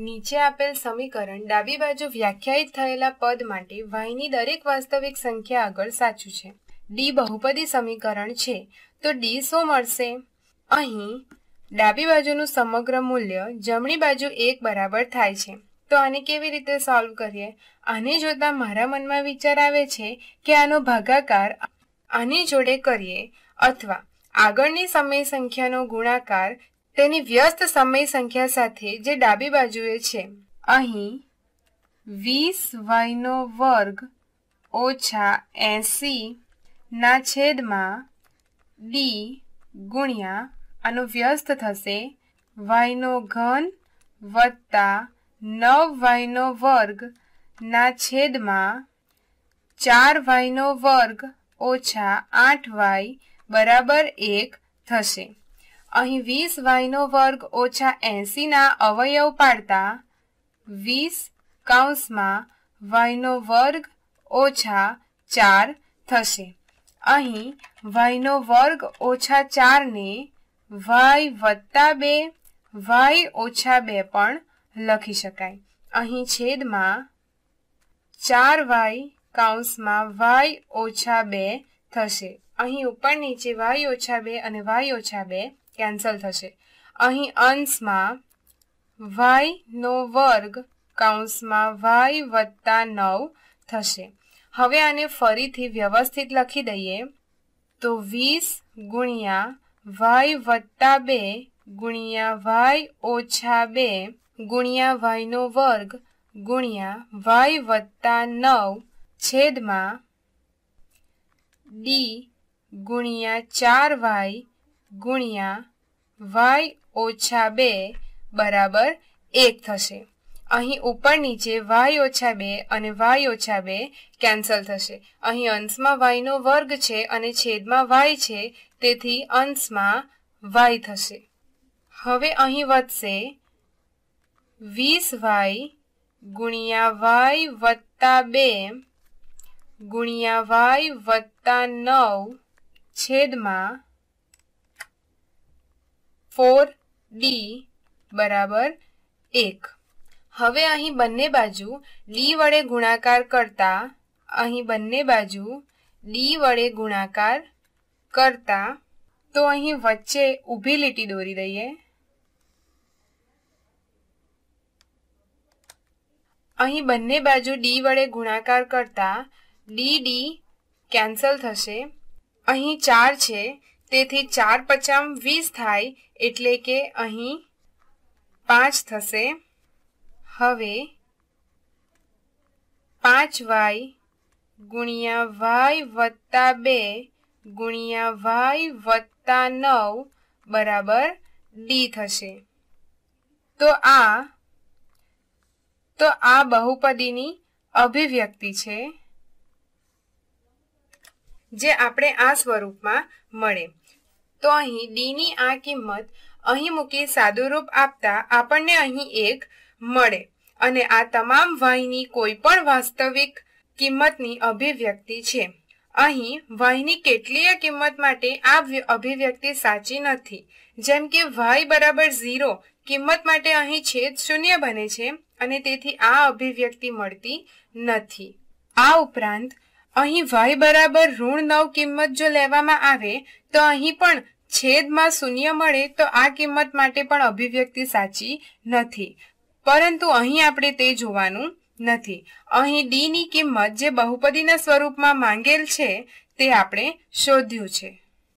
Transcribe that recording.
નીચે આપેલ સમીકરણ ડાબી બાજુ વ્યાખ્યાયિત થયેલા પદ માટે વાયની દરેક વાસ્તવિક સંખ્યા આગળ સાચું છે ડી બહુપદી સમીકરણ છે તો ડી શું મળશે અહીં ડાબી બાજુનું સમગ્ર મૂલ્ય જમણી બાજુ એક બરાબર થાય છે તો આને કેવી રીતે સોલ્વ કરીએ આને જોતાં મારા મનમાં વિચાર આવે છે કે આનો ભાગાકાર આની જોડે કરીએ અથવા આગળની સમય સંખ્યાનો ગુણાકાર તેની વ્યસ્ત સમય સંખ્યા સાથે જે ડાબી બાજુએ છે અહીં વીસ વાયનો વર્ગ ઓછા એસી ના છેદમાં ડી ગુણ્યા આનું વ્યસ્ત થશે વાયનો ઘન વત્તા નવ વાયનો વર્ગ ના છેદમાં ચાર વાયનો વર્ગ ઓછા આઠ વાય બરાબર એક થશે અહીં વીસ વાયનો વર્ગ ઓછા એંસીના અવયવ પાડતા વીસ કૌંસમાં વાયનો વર્ગ ઓછા ચાર થશે અહીં વાયનો વર્ગ ઓછા ચારને વાય વત્તા બે વાય ઓછા બે પણ લખી શકાય અહીં છેદમાં ચાર વાય કાઉન્સમાં વાય ઓછા બે થશે અહીં ઉપર નીચે વાય ઓછા બે અને વાય ઓછા બે કેન્સલ થશે અહીં અંશમાં વાયનો વર્ગ કાઉન્સમાં વાય વત્તા નવ થશે હવે આને ફરીથી વ્યવસ્થિત લખી દઈએ તો વીસ ગુણ્યા વાય વત્તા બે ગુણ્યા વાય ઓછા બે ગુણ્યા વાયનો વર્ગ ગુણ્યા વાય વત્તા નવ છેદમાં ડી ગુણ્યા ચાર વાય ગુણ્યા વાય ઓછા બે બરાબર એક થશે અહીં ઉપર નીચે વાય ઓછા બે અને વાય ઓછા બે કેન્સલ થશે અહીં અંશમાં વાયનો વર્ગ છે અને છેદમાં વાય છે તેથી અંશમાં વાય થશે હવે અહીં વધશે વીસ વાય ગુણ્યા વાય વત્તા બે ગુણ્યા વાય વત્તા નવ છેદમાં ફોર ડી બરાબર એક હવે અહીં બંને બાજુ ડી વડે ગુણાકાર કરતા અહીં બંને બાજુ ડી વડે ગુણાકાર કરતા તો અહીં વચ્ચે ઊભી લીટી દોરી દઈએ અહીં બંને બાજુ ડી વડે ગુણાકાર કરતા ડી ડી કેન્સલ થશે અહીં ચાર છે તેથી ચાર પચામ વીસ થાય એટલે કે અહીં પાંચ થશે હવે પાંચ વાય ગુણ્યા વાય વત્તા બે ગુણ્યા વાય વત્તા નવ બરાબર ડી થશે તો આ તો આ બહુપદીની અભિવ્યક્તિ છે જે આપણે આ સ્વરૂપમાં મળે તો અહીં ડીની આ કિંમત અહીં મૂકી સાદુરૂપ આપતા આપણને અહીં એક મળે અને આ તમામ વાયની કોઈ પણ વાસ્તવિક કિંમતની અભિવ્યક્તિ છે અહીં વાયની કેટલીય કિંમત માટે આ અભિવ્યક્તિ સાચી નથી જેમ કે વાય બરાબર ઝીરો કિંમત માટે અહીં છેદ શૂન્ય બને છે અને તેથી આ અભિવ્યક્તિ મળતી નથી આ ઉપરાંત અહીં વાય બરાબર ઋણ નવ કિંમત જો લેવામાં આવે તો અહીં પણ છેદમાં શૂન્ય મળે તો આ કિંમત માટે પણ અભિવ્યક્તિ સાચી નથી પરંતુ અહીં આપણે તે જોવાનું નથી અહીં ડીની કિંમત જે બહુપદીના સ્વરૂપમાં માંગેલ છે તે આપણે શોધ્યું છે